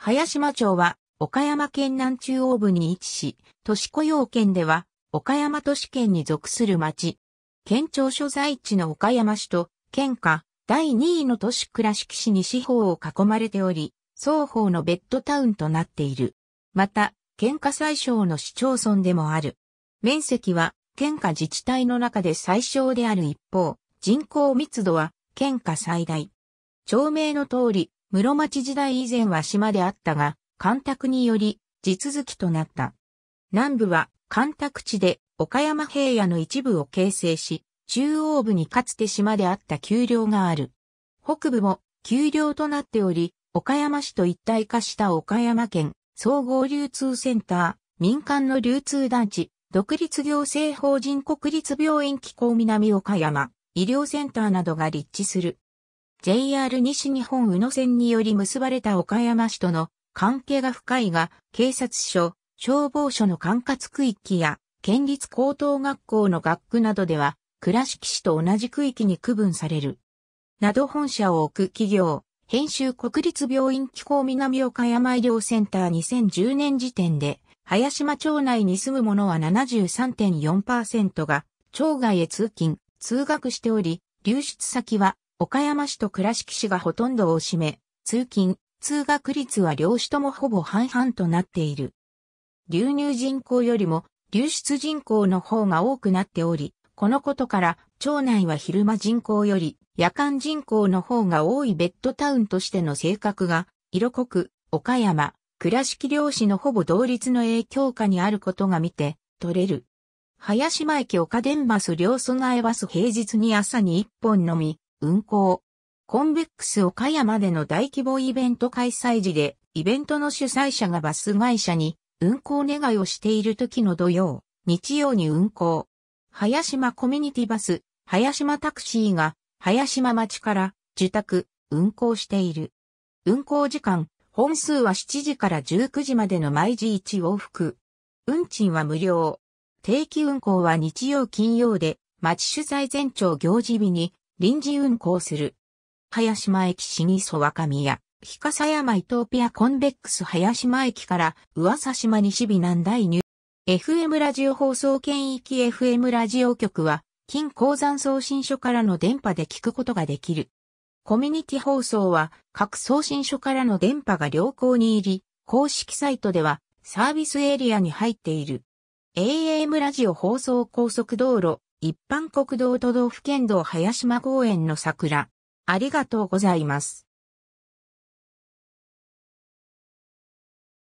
早島町は、岡山県南中央部に位置し、都市雇用圏では、岡山都市圏に属する町。県庁所在地の岡山市と、県下、第2位の都市倉敷市に四方を囲まれており、双方のベッドタウンとなっている。また、県下最小の市町村でもある。面積は、県下自治体の中で最小である一方、人口密度は、県下最大。町名の通り、室町時代以前は島であったが、干拓により地続きとなった。南部は干拓地で岡山平野の一部を形成し、中央部にかつて島であった丘陵がある。北部も丘陵となっており、岡山市と一体化した岡山県総合流通センター、民間の流通団地、独立行政法人国立病院機構南岡山、医療センターなどが立地する。JR 西日本宇野線により結ばれた岡山市との関係が深いが、警察署、消防署の管轄区域や、県立高等学校の学区などでは、倉敷市と同じ区域に区分される。など本社を置く企業、編集国立病院機構南岡山医療センター2010年時点で、林間町内に住む者は73.4%が、町外へ通勤、通学しており、流出先は岡山市と倉敷市がほとんどを占め、通勤、通学率は両市ともほぼ半々となっている。流入人口よりも流出人口の方が多くなっており、このことから町内は昼間人口より夜間人口の方が多いベッドタウンとしての性格が色濃く岡山、倉敷漁師のほぼ同率の影響下にあることが見て取れる。林間駅岡電バス両備えバス平日に朝に一本のみ、運行。コンベックス岡山での大規模イベント開催時で、イベントの主催者がバス会社に運行願いをしている時の土曜、日曜に運行。早島コミュニティバス、早島タクシーが、早島町から、受託、運行している。運行時間、本数は7時から19時までの毎時1往復。運賃は無料。定期運行は日曜金曜で、町取材全庁行事日に、臨時運行する。林島駅市に曽若宮、日笠山伊東ピアコンベックス林島駅から噂島西日南大入。FM ラジオ放送圏域 FM ラジオ局は、近鉱山送信所からの電波で聞くことができる。コミュニティ放送は、各送信所からの電波が良好に入り、公式サイトでは、サービスエリアに入っている。AM ラジオ放送高速道路、一般国道都道府県道林間公園の桜。ありがとうございます。